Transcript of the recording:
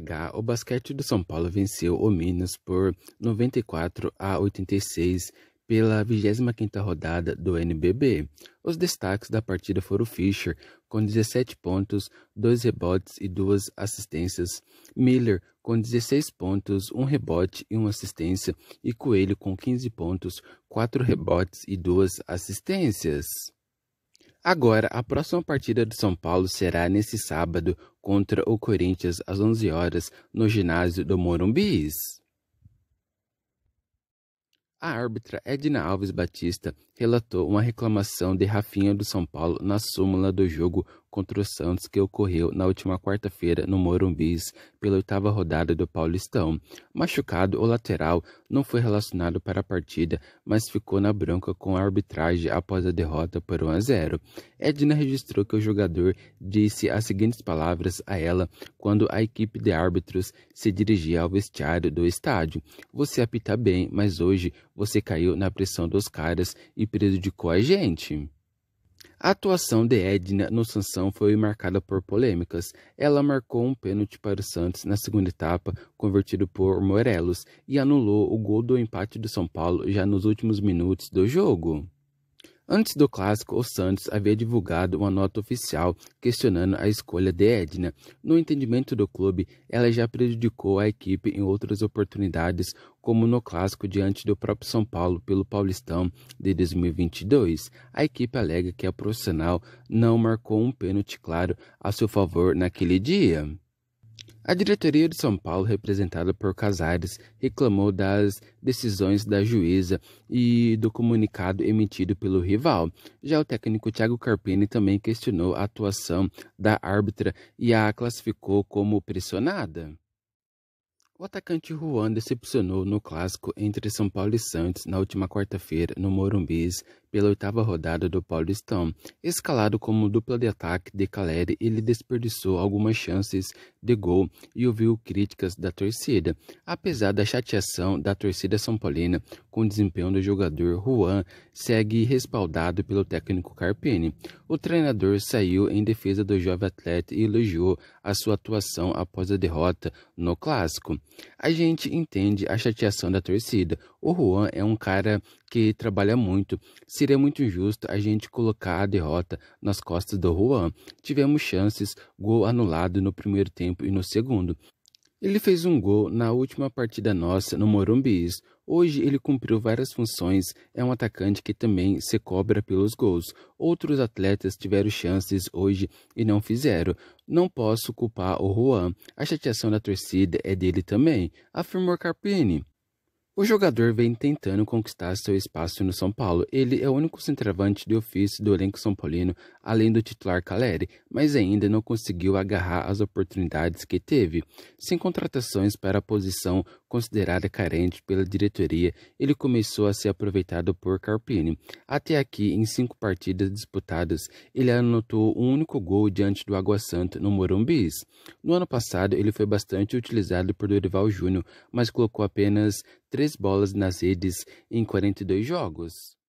BH, o basquete do São Paulo venceu o Minas por 94 a 86 pela 25 rodada do NBB. Os destaques da partida foram Fischer, com 17 pontos, 2 rebotes e 2 assistências, Miller, com 16 pontos, 1 rebote e 1 assistência, e Coelho, com 15 pontos, 4 rebotes e 2 assistências. Agora, a próxima partida do São Paulo será nesse sábado contra o Corinthians às 11 horas no ginásio do Morumbis. A árbitra Edna Alves Batista relatou uma reclamação de Rafinha do São Paulo na súmula do jogo contra o Santos que ocorreu na última quarta-feira no Morumbis pela oitava rodada do Paulistão. Machucado, o lateral não foi relacionado para a partida, mas ficou na bronca com a arbitragem após a derrota por 1 a 0. Edna registrou que o jogador disse as seguintes palavras a ela quando a equipe de árbitros se dirigia ao vestiário do estádio: "Você apita bem, mas hoje você caiu na pressão dos caras e prejudicou a gente." A atuação de Edna no Sansão foi marcada por polêmicas. Ela marcou um pênalti para o Santos na segunda etapa, convertido por Morelos, e anulou o gol do empate do São Paulo já nos últimos minutos do jogo. Antes do clássico, o Santos havia divulgado uma nota oficial questionando a escolha de Edna. No entendimento do clube, ela já prejudicou a equipe em outras oportunidades, como no clássico diante do próprio São Paulo pelo Paulistão de 2022. A equipe alega que a profissional não marcou um pênalti claro a seu favor naquele dia. A diretoria de São Paulo, representada por Casares, reclamou das decisões da juíza e do comunicado emitido pelo rival. Já o técnico Thiago Carpini também questionou a atuação da árbitra e a classificou como pressionada. O atacante Juan decepcionou no clássico entre São Paulo e Santos na última quarta-feira no Morumbis pela oitava rodada do Paulistão. Escalado como dupla de ataque de Caleri, ele desperdiçou algumas chances de gol e ouviu críticas da torcida. Apesar da chateação da torcida São Paulina com o desempenho do jogador Juan, segue respaldado pelo técnico Carpini. O treinador saiu em defesa do jovem atleta e elogiou a sua atuação após a derrota no Clássico. A gente entende a chateação da torcida. O Juan é um cara que trabalha muito. Seria muito injusto a gente colocar a derrota nas costas do Juan. Tivemos chances, gol anulado no primeiro tempo e no segundo. Ele fez um gol na última partida nossa no Morumbis. Hoje ele cumpriu várias funções, é um atacante que também se cobra pelos gols. Outros atletas tiveram chances hoje e não fizeram. Não posso culpar o Juan. A chateação da torcida é dele também, afirmou Carpini. O jogador vem tentando conquistar seu espaço no São Paulo. Ele é o único centroavante de ofício do elenco São Paulino, além do titular Caleri, mas ainda não conseguiu agarrar as oportunidades que teve. Sem contratações para a posição considerada carente pela diretoria, ele começou a ser aproveitado por Carpini. Até aqui, em cinco partidas disputadas, ele anotou um único gol diante do Água Santa no Morumbis. No ano passado, ele foi bastante utilizado por Dorival Júnior, mas colocou apenas três três bolas nas redes em 42 jogos.